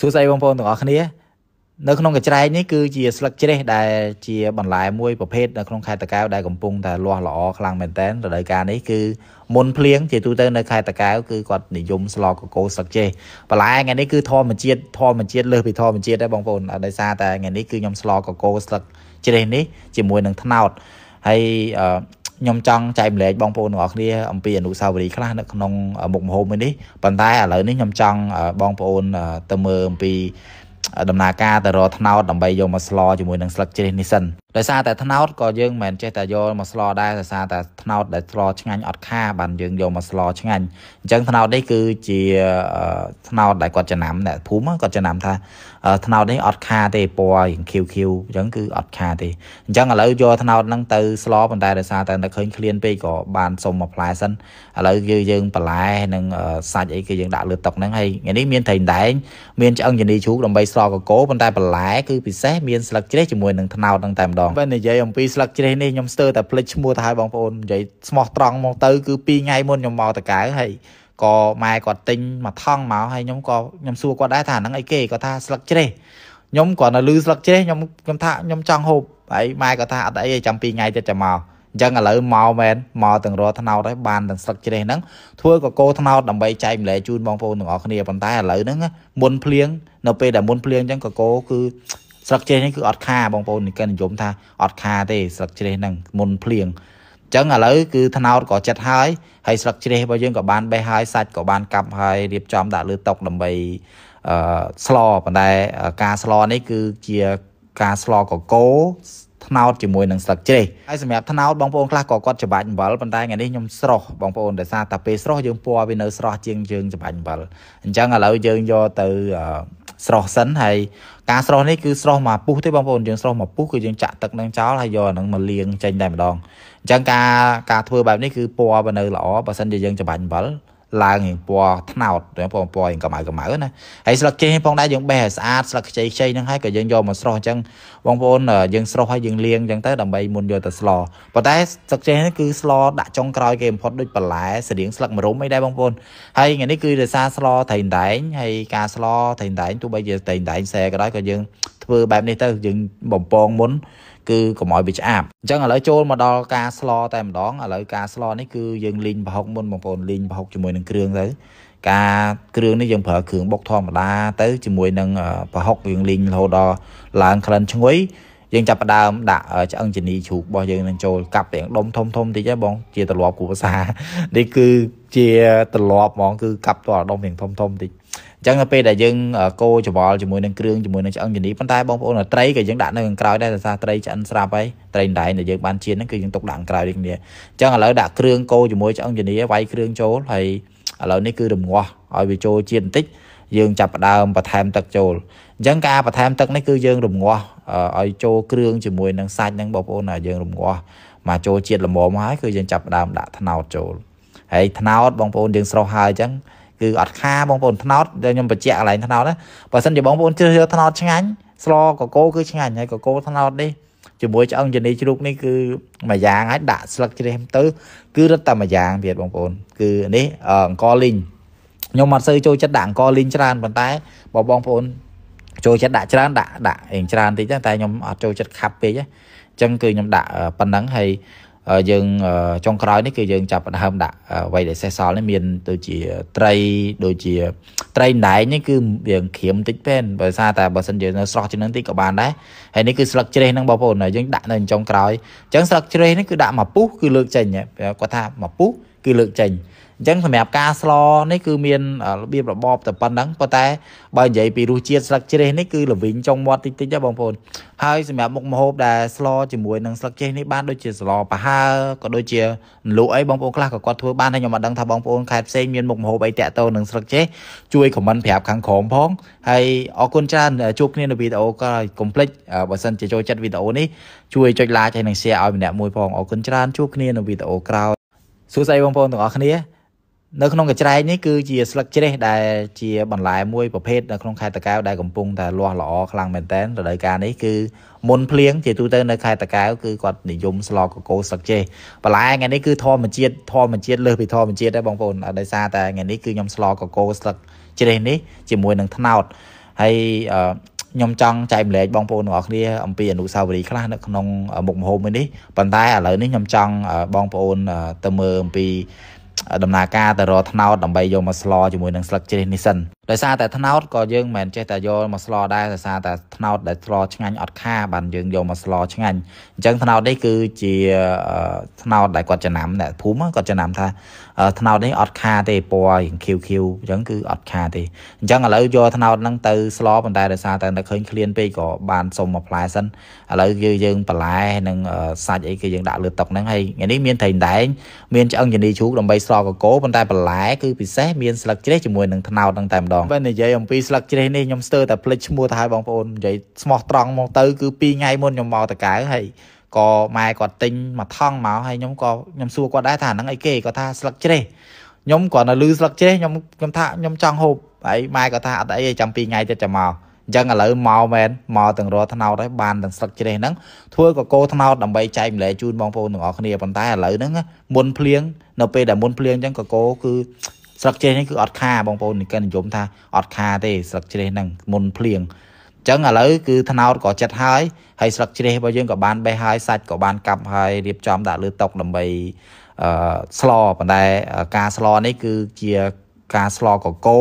សួស្ដីបងប្អូនទាំងអស់គ្នា នៅក្នុងកញ្ច្រែងនេះគឺជាស្លឹកជ្រេះដែលជា បន្លែមួយប្រភេទនៅក្នុងខេត្តតាកែវដែលកំពុងតែលាស់ល្អខ្លាំងមែនទែនរដូវកាលនេះគឺមុនភ្លៀងជាទូទៅនៅខេត្តតាកែវគឺគាត់និយមស្លកកោស្លឹកជ្រេះបន្លែថ្ងៃនេះគឺធម្មជាតិធម្មជាតិលើសពីធម្មជាតិដែរបងប្អូនដោយសារតែថ្ងៃនេះគឺខ្ញុំស្លកកោស្លឹកជ្រេះនេះជាមួយនឹងថ្នោតហើយខ្ញុំចង់ចែកម្លែកបងប្អូនទាំងអស់គ្នាអំពីអនុស្សាវរីយ៍ខ្លះនៅក្នុងមុខម្ហូបមួយនេះប៉ុន្តែឥឡូវនេះខ្ញុំចង់បងប្អូនទៅមើលអំពី ដំណើរការទៅរកថ្នោតដើម្បីយកមកស្លជាមួយនឹងស្លឹកជ្រេះនេះសិនដោយសារតែថ្នោតក៏យើងមិនចេះតែយកមកស្លដែរដោយសារតែថ្នោតដែលស្លឆ្ងាញ់អត់ខាបានយើងយកមកស្លឆ្ងាញ់អញ្ចឹងថ្នោតនេះគឺជាថ្នោតដែលគាត់ចំណាំអ្នកភូមិគាត់ចំណាំថាថ្នោតនេះអត់ខាទេពណ៌រៀងខៀវខៀវអញ្ចឹងគឺអត់ខាទេអញ្ចឹងឥឡូវយកថ្នោតហ្នឹងទៅស្លប៉ុន្តែដោយសារតែនៅឃើញឃ្លានពេកក៏បានសុំមកផ្លែសិនឥឡូវគឺយើងបន្លែនិងសាច់អីគឺយើងដាក់លើតុហ្នឹងហើយថ្ងៃនេះមានត្រីដែងមានឆ្អឹងជនីជ្រូកដើម្បីស្លកកោប៉ុន្តែបន្លែគឺពិសេសមានស្លឹកជ្រេះជាមួយនឹងថ្នោតហ្នឹងតែម្ដងម្ដងបើនិយាយអំពីស្លឹកជ្រេះនេះខ្ញុំស្ទើរតែភ្លេចឈ្មោះទៅហើយបងប្អូននិយាយស្មោះត្រង់មកទៅ គឺ2ថ្ងៃមុនខ្ញុំមកតកៅហើយក៏ម៉ែគាត់ទិញមួយថង់មកហើយខ្ញុំក៏ខ្ញុំសួរគាត់ដែរថាហ្នឹងអីគេគាត់ថាស្លឹកជ្រេះខ្ញុំគាត់នៅលឺស្លឹកជ្រេះខ្ញុំខ្ញុំថាខ្ញុំចង់ហូបហើយម៉ែគាត់ថាអត់អីចាំ2ថ្ងៃទៀតចាំមកអញ្ចឹងឥឡូវមកមែនមកទាំងរាល់ថ្នោតហើយបានទាំងស្លឹកជ្រេះហ្នឹងធ្វើកកោថ្នោតដើម្បីចែកម្លែជូនបងប្អូនទាំងអស់គ្នាប៉ុន្តែឥឡូវហ្នឹងមុនភ្លៀងនៅពេលដែលមុនភ្លៀងអញ្ចឹងកកោគឺស្លឹកចេះនេះគឺអត់ខាបងប្អូននិកនិយមថាអត់ខាទេស្លឹកជ្រេះហ្នឹងមុនភ្លៀងអញ្ចឹងឥឡូវគឺថ្នោតក៏ចិត្តហើយហើយស្លឹកជ្រេះរបស់យើងក៏បានបេះហើយសាច់ក៏បានកាប់ហើយរៀបចំដាក់លើតុដើម្បីអឺស្លប៉ុន្តែការស្លនេះគឺជាការស្លកកោថ្នោតជាមួយនឹងស្លឹកជ្រេះហើយសម្រាប់ថ្នោតបងប្អូនខ្លះក៏គាត់ច្របាច់អំបិលប៉ុន្តែថ្ងៃនេះខ្ញុំស្រស់បងប្អូនដោយសារតែពេលស្រស់យើងពណ៌វានៅស្រស់ជាងយើងច្របាច់អំបិលអញ្ចឹងឥឡូវយើងយកទៅអឺស្រស់សិនហើយការស្រស់នេះគឺស្រស់មកពុះទេបងប្អូនយើងស្រស់មកពុះគឺយើងចាក់ទឹកនឹងចោលហើយយកអានឹងមកលាងចេញតែម្ដងអញ្ចឹងការការធ្វើបែបនេះគឺពណ៌វានៅល្អបើមិនជាយើងចំបាញ់អំបិលឡើងពណ៌ថ្នោតពណ៌ពណ៌យ៉ាងកម្ៅកម្ៅណាហើយស្លឹកចេកផងដែរយើងបេះឲ្យស្អាតស្លឹកខ្ចីខ្ចីហ្នឹងហើយក៏យើងយកមកស្រុះអញ្ចឹងបងប្អូនយើងស្រុះហើយយើងលាងអញ្ចឹងទៅដើម្បីមុនយកទៅស្លប៉ុន្តែស្លឹកចេកហ្នឹងគឺស្លដាក់ចុងក្រោយគេបំផុតដូចបន្លែស្រៀងស្លឹកម្រុំអីដែរបងប្អូនហើយថ្ងៃនេះគឺដោយសារស្លត្រីដែងហើយការស្លត្រីដែងទោះបីជាត្រីដែងសែក៏ដោយក៏យើងធ្វើបែបនេះទៅយើងបំពងមុន គឺកុំឲ្យវាឆ្អាប់អញ្ចឹងឥឡូវចូលមកដល់ការស្លតែម្ដងឥឡូវការស្លនេះគឺយើងលីងប្រហុកមុនបងប្អូនលីងប្រហុកជាមួយនឹងគ្រឿងទៅការគ្រឿងនេះយើងប្រើគ្រឿងបុកធម្មតាទៅជាមួយនឹងប្រហុកយើងលីងរហូតដល់ឡើងក្លិនឈ្ងុយយើងចាប់ផ្ដើមដាក់ឆ្អឹងជនីជ្រូករបស់យើងនឹងចូលកាប់ទាំងដុំធំធំតិចហ៎បងជាទម្លាប់គ្រួសារនេះគឺជាទម្លាប់ហ្មងគឺកាប់តរដុំទាំងធំធំតិចអញ្ចឹងពេលដែលយើងកូរច្របល់ជាមួយនឹងគ្រឿងជាមួយនឹងឆ្អឹងជំនីប៉ុន្តែបងប្អូនត្រីក៏យើងដាក់នៅខាងក្រោយដែរដោយសារត្រីឆ្អិនស្រាប់ហើយត្រីណែនដែលយើងបានជៀនហ្នឹងគឺយើងទុកដាក់ខាងក្រោយដូចគ្នាអញ្ចឹងឥឡូវដាក់គ្រឿងកូរជាមួយឆ្អឹងជំនីវាយគ្រឿងចូលហើយឥឡូវនេះគឺរងាស់ឲ្យវាចូលជាតិបន្តិចយើងចាប់ផ្ដើមបន្ថែមទឹកចូលអញ្ចឹងការបន្ថែមទឹកនេះគឺយើងរងាស់ឲ្យចូលគ្រឿងជាមួយនឹងសាច់ហ្នឹងបងប្អូនយើងរងាស់មកចូលជាតិល្មមហើយគឺយើងចាប់ផ្ដើមដាក់ថ្នោតចូលហើយថ្នោតបងប្អូនយើងស្រស់ហើយអញ្ចឹងគឺអត់ខាបងប្អូនថ្នោតខ្ញុំបញ្ជាក់កន្លែងថ្នោតណាបើសិនជាបងប្អូនជ្រើសរើសថ្នោតឆ្ងាញ់ស្លកកូគឺឆ្ងាញ់ហើយកកូថ្នោតនេះជាមួយឆ្អឹងជនីជ្រូកនេះគឺមួយយ៉ាងហើយដាក់ស្លឹកជ្រេះទៅ គឺរឹតតែមួយយ៉ាងទៀតបងប្អូនគឺនេះអង្គលីងខ្ញុំអត់សូវចូលចិត្តដាក់អង្គលីងច្រើនប៉ុន្តែបើបងប្អូនចូលចិត្តដាក់ច្រើនដាក់ដាក់ឯងច្រើនតិចតែខ្ញុំអត់ចូលចិត្តខាប់ពេកទេអញ្ចឹងគឺខ្ញុំដាក់ប៉ុណ្ណឹងហើយយើងចុងក្រោយនេះគឺយើងចាប់ផ្ដើមដាក់អ្វីដែលសេះសល់នេះមានដូចជាត្រីដូចជា ត្រីណែងនេះគឺយើងក្រៀមតិចពេនបើសារតែបើសិនយើងនៅស្រស់ជាងនឹងតិចក៏បានដែរហើយនេះគឺស្លឹកជ្រេះហ្នឹងបងប្អូនយើងដាក់នៅចុងក្រោយអញ្ចឹងស្លឹកជ្រេះនេះគឺដាក់មួយពុះគឺលើកចេញគាត់ថាមួយពុះគឺលើកចេញអញ្ចឹងសម្រាប់ការស្លនេះគឺមានរបៀបរបបតែប៉ុណ្ណឹងប៉ុន្តែបើនិយាយពីរសជាតិស្លឹកជ្រេះនេះគឺល្វីងចុងមាត់តិចតិចណាបងប្អូនហើយសម្រាប់មុខម្ហូបដែលស្លជាមួយនឹងស្លឹកជ្រេះនេះបានដូចជាស្លប្រហើក៏ដូចជាលក់អីបងប្អូនខ្លះក៏គាត់ធ្វើបានហើយខ្ញុំអត់ដឹងថាបងប្អូនខេត្តផ្សេងមានមុខម្ហូបអីតាក់ទងនឹងស្លឹកជ្រេះជួយខមមិនប្រាប់ខាងក្រោមផងហើយអរគុណច្រើនជួបគ្នានៅវីដេអូក៏កុំភ្លេចបើសិនជាចូលចិត្តវីដេអូនេះជួយចុច like ហើយនិង share ឲ្យម្នាក់មួយផងអរគុណច្រើនជួបគ្នានៅវីដេអូក្រោយសួស្តីបងប្អូនទាំងអស់គ្នានៅក្នុងកញ្ច្រែកនេះគឺជាស្លឹកជ្រេះដែលជាបន្លែមួយប្រភេទនៅក្នុងខេត្តតាកែវដែលកំពុងតែលាស់ល្អខ្លាំងមែនទែនរដូវកាលនេះគឺមុនភ្លៀងជាទូទៅនៅខេត្តតាកែវគឺគាត់និយមស្លកកោស្លឹកជ្រេះបន្លែថ្ងៃនេះគឺធម្មជាតិធម្មជាតិលើសពីធម្មជាតិដែរបងប្អូនដោយសារតែថ្ងៃនេះគឺខ្ញុំស្លកកោស្លឹកជ្រេះនេះជាមួយនឹងថ្នោតហើយខ្ញុំចង់ចែកម្លែកបងប្អូនទាំងអស់គ្នាអំពីអនុស្សាវរីយ៍ខ្លះនៅក្នុងមុខម្ហូបមួយនេះប៉ុន្តែឥឡូវនេះខ្ញុំចង់បងប្អូនទៅមើលអំពីដំណើរការទៅរកថ្នោតដើម្បីយកមកស្លជាមួយនឹងស្លឹកជ្រេះនេះសិនដោយសារតែថ្នោតក៏យើងមិនចេះតែយកមកស្លដែរដោយសារតែថ្នោតដែលស្លឆ្ងាញ់អត់ខាបានយើងយកមកស្លឆ្ងាញ់អញ្ចឹងថ្នោតនេះគឺជាថ្នោតដែលគាត់ចំណាំអ្នកភូមិគាត់ចំណាំថាថ្នោតនេះអត់ខាទេពណ៌ខៀវខៀវអញ្ចឹងគឺអត់ខាទេអញ្ចឹងឥឡូវយកថ្នោតហ្នឹងទៅស្លប៉ុន្តែដោយសារតែតែឃើញឃ្លានពេកក៏បានសុំមកផ្លែសិនឥឡូវយើងយើងបន្លែនិងសាច់អីគឺយើងដាក់លើតុហ្នឹងហើយថ្ងៃនេះមានត្រីដែងមានឆ្អឹងជនីជ្រូកដើម្បីស្លកកោប៉ុន្តែបន្លែគឺពិសេសមានស្លឹកជ្រេះជាមួយនឹងថ្នោតហ្នឹងតែម្ដងងបើនិយាយអំពីស្លឹកជ្រេះនេះខ្ញុំស្ទើរតែភ្លេចឈ្មោះទៅហើយបងប្អូននិយាយស្មោះត្រង់មកទៅ គឺ2ថ្ងៃមុនខ្ញុំមកតកៅហើយក៏ម៉ែគាត់ទិញមួយថង់មកហើយខ្ញុំក៏ខ្ញុំសួរគាត់ដែរថាហ្នឹងអីគេគាត់ថាស្លឹកជ្រេះខ្ញុំគាត់នៅលឺស្លឹកជ្រេះខ្ញុំខ្ញុំថាខ្ញុំចង់ហូបហើយម៉ែគាត់ថាអត់អីទេចាំ2ថ្ងៃទៀតចាំមកអញ្ចឹងឥឡូវមកមែនមកទាំងរាល់ថ្នោតហើយបានទាំងស្លឹកជ្រេះហ្នឹងធ្វើកកោថ្នោតដើម្បីចែកម្លែជូនបងប្អូនទាំងអស់គ្នាប៉ុន្តែឥឡូវហ្នឹងមុនភ្លៀងនៅពេលដែលមុនភ្លៀងអញ្ចឹងកកោគឺស្លឹកជ្រេះនេះគឺអត់ខាបងប្អូននិកិននិយមថាអត់ខាទេស្លឹកជ្រេះហ្នឹងមុនភ្លៀងចឹងឥឡូវគឺថ្នោតក៏ចិត្តហើយហើយស្លឹកជ្រេះរបស់យើងក៏បាន បេះហើយសាច់ក៏បានកាប់ហើយរៀបចំដាក់លើតុដើម្បីអឺស្លប៉ុន្តែការស្លនេះគឺជាការស្លកកោ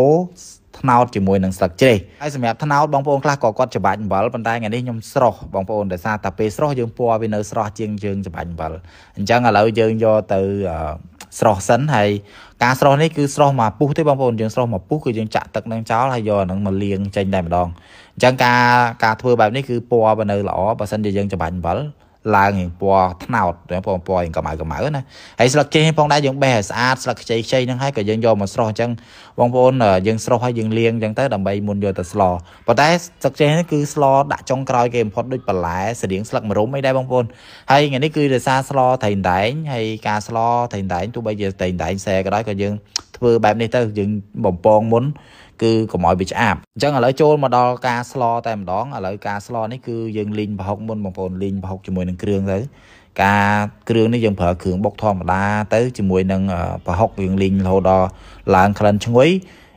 ត្នោតជាមួយនឹងស្លឹកជ្រេះហើយសម្រាប់ត្នោតបងប្អូនខ្លះក៏គាត់ច្របាច់អំបិលប៉ុន្តែថ្ងៃនេះខ្ញុំស្រស់បងប្អូនដោយសារតែពេលស្រស់យើងពណ៌វានៅស្រស់ជាងយើងច្របាច់អំបិលអញ្ចឹងឥឡូវយើងយកទៅស្រស់សិនហើយការស្រស់នេះគឺស្រស់មកពុះទេបងប្អូនយើងស្រស់មកពុះគឺយើងចាក់ទឹកនឹងចោលហើយយកនឹងមកលាងចេញតែម្ដងអញ្ចឹងការការធ្វើបែបនេះគឺពណ៌វានៅល្អបើមិនជាយើងច្របាច់អំបិលឡើងពណ៌ត្នោតពណ៌ពណ៌កម្ៅកម្ៅណាហើយស្លឹកចេកផងដែរយើងបេះឲ្យស្អាតស្លឹកខ្ចីខ្ចីហ្នឹងហើយក៏យើងយកមកស្រុះអញ្ចឹងបងប្អូនយើងស្រុះហើយយើងលាងអញ្ចឹងទៅដើម្បីមុនយកទៅស្លប៉ុន្តែស្លឹកចេកហ្នឹងគឺស្លដាក់ចុងក្រោយគេបំផុតដូចបន្លែស្រៀងស្លឹកម្រុំអីដែរបងប្អូនហើយថ្ងៃនេះគឺដោយសារស្លត្រីដែងហើយការស្លត្រីដែងទោះបីជាត្រីដែងសែក៏ដោយក៏យើងធ្វើបែបនេះទៅយើងបំពងមុនគឺកុំឲ្យវាឆ្អាប់អញ្ចឹងឥឡូវចូលមកដល់ការស្លតែម្ដងឥឡូវការស្លនេះគឺយើងលីងប្រហុកមុនបងប្អូនលីងប្រហុកជាមួយនឹងគ្រឿងទៅការគ្រឿងនេះយើងប្រើគ្រឿងបុកធម្មតា ទៅជាមួយនឹងប្រហុកយើងលីងរហូតដល់ឡើងក្លិនឈ្ងុយ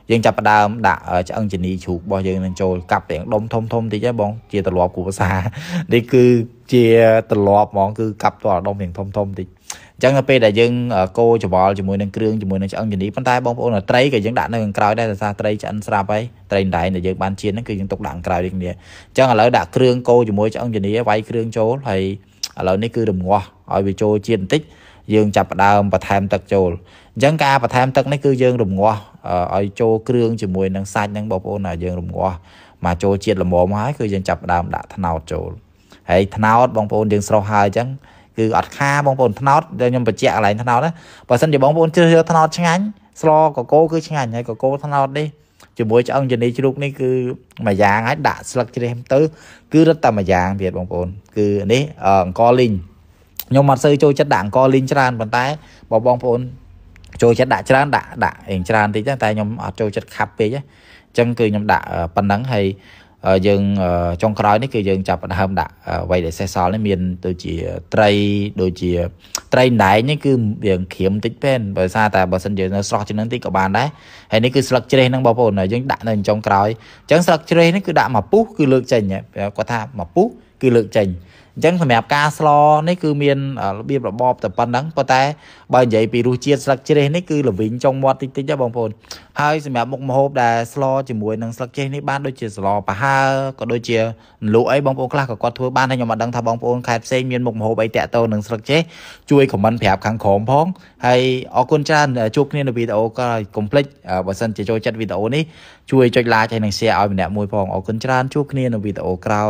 យើងចាប់ផ្ដើមដាក់ឆ្អឹងជនីជ្រូករបស់យើងនឹងចូលកាប់ទាំងដុំធំធំតិចហ្នឹងបងជាទម្លាប់គ្រូភាសានេះគឺជាទម្លាប់ហ្មងគឺកាប់តរដុំទាំងធំធំតិចអញ្ចឹងពេលដែលយើងកូរច្របល់ជាមួយនឹងគ្រឿងជាមួយនឹងឆ្អឹងជំនីប៉ុន្តែបងប្អូនត្រីក៏យើងដាក់នៅខាងក្រោយដែរដោយសារត្រីឆ្អិនស្រាប់ហើយត្រីដែងដែលយើងបានជៀនហ្នឹងគឺយើងទុកដាក់ខាងក្រោយដូចគ្នាអញ្ចឹងឥឡូវដាក់គ្រឿងកូរជាមួយឆ្អឹងជំនីវាយគ្រឿងចូលហើយឥឡូវនេះគឺរងាស់ឲ្យវាចូលជាតិបន្តិចយើង ចាប់ផ្ដើមបន្ថែមទឹកចូលអញ្ចឹងការបន្ថែមទឹកនេះគឺយើងរងាស់ឲ្យចូលគ្រឿងជាមួយនឹងសាច់ហ្នឹងបងប្អូនណាយើងរងាស់មកចូលជាតិល្មមហើយគឺយើងចាប់ផ្ដើមដាក់ថ្នោតចូលហើយថ្នោតបងប្អូន យើងស្រស់ហើយអញ្ចឹងគឺអត់ខាបងប្អូនថ្នោតដែលខ្ញុំបញ្ជាក់កន្លែងថ្នោតណាបើសិនជាបងប្អូនជ្រើសយកថ្នោតឆ្ងាញ់ស្លកកោគឺឆ្ងាញ់ហើយកកោថ្នោតនេះជាមួយឆ្អឹងជនីជ្រូកនេះគឺមួយយ៉ាងហើយដាក់ស្លឹកជ្រេះទៅ គឺរឹតតែមួយយ៉ាងទៀតបងប្អូនគឺនេះអង្គលីងខ្ញុំអត់សូវចូលចិត្តដាក់អង្គលីងច្រើនប៉ុន្តែបើបងប្អូនចូលចិត្តដាក់ច្រើន ដាក់ដាក់អេងច្រើនតិចតែខ្ញុំអត់ចូលចិត្តខាប់ពេកអញ្ចឹងគឺខ្ញុំដាក់ប៉ុណ្ណឹងហើយយើងចុងក្រោយនេះគឺយើងចាប់ផ្ដើមដាក់អ្វីដែលសេសសល់នេះមានដូចជាត្រីដូចជាត្រីណែងនេះគឺយើងក្រៀមតិចពេនបើសារតែបើសិនយើងនៅស្រស់ជាងនឹងតិចក៏បានដែរហើយនេះគឺស្លឹកជ្រេះហ្នឹងបងប្អូនយើងដាក់នៅចុងក្រោយអញ្ចឹងស្លឹកជ្រេះនេះគឺដាក់មួយពុះគឺលើកចេញគាត់ថាមួយពុះគឺលើកចេញអញ្ចឹងសម្រាប់ការស្លនេះគឺមានរបៀបរបបតែប៉ុណ្្នឹងប៉ុន្តែបើនិយាយពីរសជាតិស្លឹកជ្រេះនេះគឺល្វីងចុងមាត់តិចតិចបងប្អូនហើយសម្រាប់មុខម្ហូបដែលស្លជាមួយនឹងស្លឹកជ្រេះនេះបានដូចជាស្លប្រហើក៏ដូចជាលក់អីបងប្អូនខ្លះក៏គាត់ធ្វើបានតែខ្ញុំអត់ដឹងថាបងប្អូនខេត្តផ្សេងមានមុខម្ហូបអីតាក់ទងនឹងស្លឹកជ្រេះជួយខមមិនប្រាប់ខាងក្រោមផង ហើយអរគុណច្រើនជួបគ្នានៅវីដេអូក៏កុំភ្លេចបើសិនជាចូលចិត្តវីដេអូនេះជួយចុច like ហើយនិង share ឲ្យម្នាក់មួយផងអរគុណច្រើនជួបគ្នានៅវីដេអូក្រោយ